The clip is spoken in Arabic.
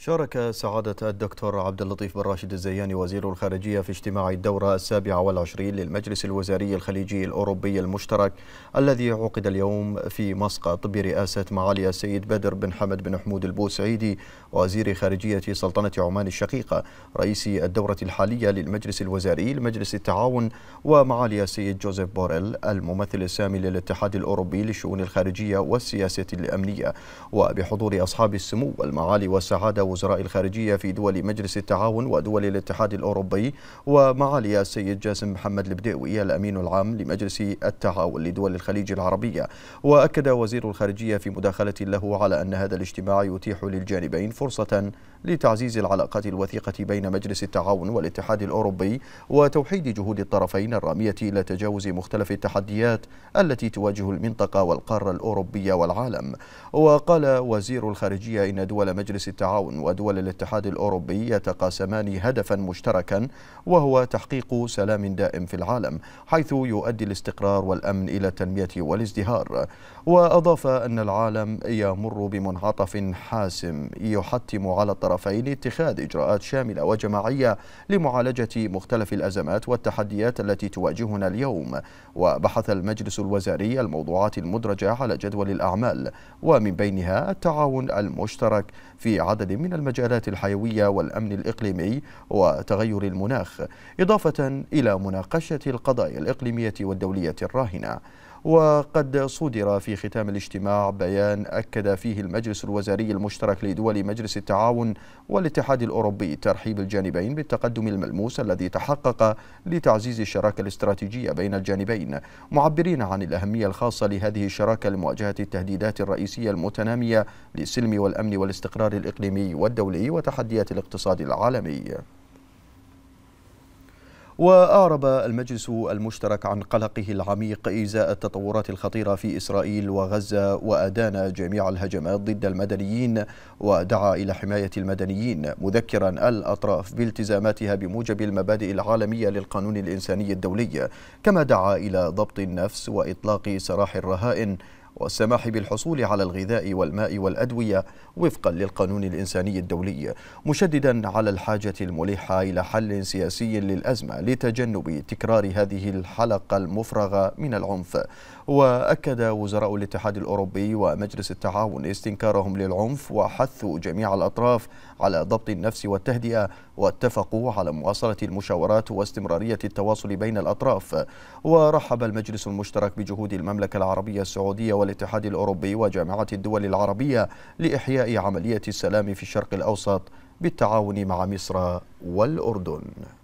شارك سعادة الدكتور عبد اللطيف بن راشد الزياني وزير الخارجية في اجتماع الدورة السابعة والعشرين للمجلس الوزاري الخليجي الأوروبي المشترك الذي عقد اليوم في مسقط برئاسة معالي السيد بدر بن حمد بن حمود البوسعيدي وزير خارجية سلطنة عمان الشقيقة رئيس الدورة الحالية للمجلس الوزاري لمجلس التعاون ومعالي السيد جوزيف بوريل الممثل السامي للاتحاد الأوروبي للشؤون الخارجية والسياسة الأمنية وبحضور أصحاب السمو والمعالي والسعادة وزراء الخارجية في دول مجلس التعاون ودول الاتحاد الأوروبي ومعالي السيد جاسم محمد البديوي الأمين العام لمجلس التعاون لدول الخليج العربية وأكد وزير الخارجية في مداخلة له على أن هذا الاجتماع يتيح للجانبين فرصة لتعزيز العلاقات الوثيقة بين مجلس التعاون والاتحاد الأوروبي وتوحيد جهود الطرفين الرامية إلى تجاوز مختلف التحديات التي تواجه المنطقة والقارة الأوروبية والعالم وقال وزير الخارجية إن دول مجلس التعاون ودول الاتحاد الأوروبي يتقاسمان هدفا مشتركا وهو تحقيق سلام دائم في العالم حيث يؤدي الاستقرار والأمن إلى التنمية والازدهار وأضاف أن العالم يمر بمنعطف حاسم يحتم على الطرفين اتخاذ إجراءات شاملة وجماعية لمعالجة مختلف الأزمات والتحديات التي تواجهنا اليوم وبحث المجلس الوزاري الموضوعات المدرجة على جدول الأعمال ومن بينها التعاون المشترك في عدد من من المجالات الحيوية والأمن الإقليمي وتغير المناخ إضافة إلى مناقشة القضايا الإقليمية والدولية الراهنة وقد صدر في ختام الاجتماع بيان أكد فيه المجلس الوزاري المشترك لدول مجلس التعاون والاتحاد الأوروبي ترحيب الجانبين بالتقدم الملموس الذي تحقق لتعزيز الشراكة الاستراتيجية بين الجانبين معبرين عن الأهمية الخاصة لهذه الشراكة لمواجهة التهديدات الرئيسية المتنامية للسلم والأمن والاستقرار الإقليمي والدولي وتحديات الاقتصاد العالمي وأعرب المجلس المشترك عن قلقه العميق إزاء التطورات الخطيرة في إسرائيل وغزة وأدان جميع الهجمات ضد المدنيين ودعا إلى حماية المدنيين مذكرا الأطراف بالتزاماتها بموجب المبادئ العالمية للقانون الإنساني الدولي كما دعا إلى ضبط النفس وإطلاق سراح الرهائن والسماح بالحصول على الغذاء والماء والأدوية وفقا للقانون الإنساني الدولي مشددا على الحاجة الملحة إلى حل سياسي للأزمة لتجنب تكرار هذه الحلقة المفرغة من العنف وأكد وزراء الاتحاد الأوروبي ومجلس التعاون استنكارهم للعنف وحثوا جميع الأطراف على ضبط النفس والتهدئة واتفقوا على مواصلة المشاورات واستمرارية التواصل بين الأطراف ورحب المجلس المشترك بجهود المملكة العربية السعودية والاتحاد الأوروبي وجامعة الدول العربية لإحياء عملية السلام في الشرق الأوسط بالتعاون مع مصر والأردن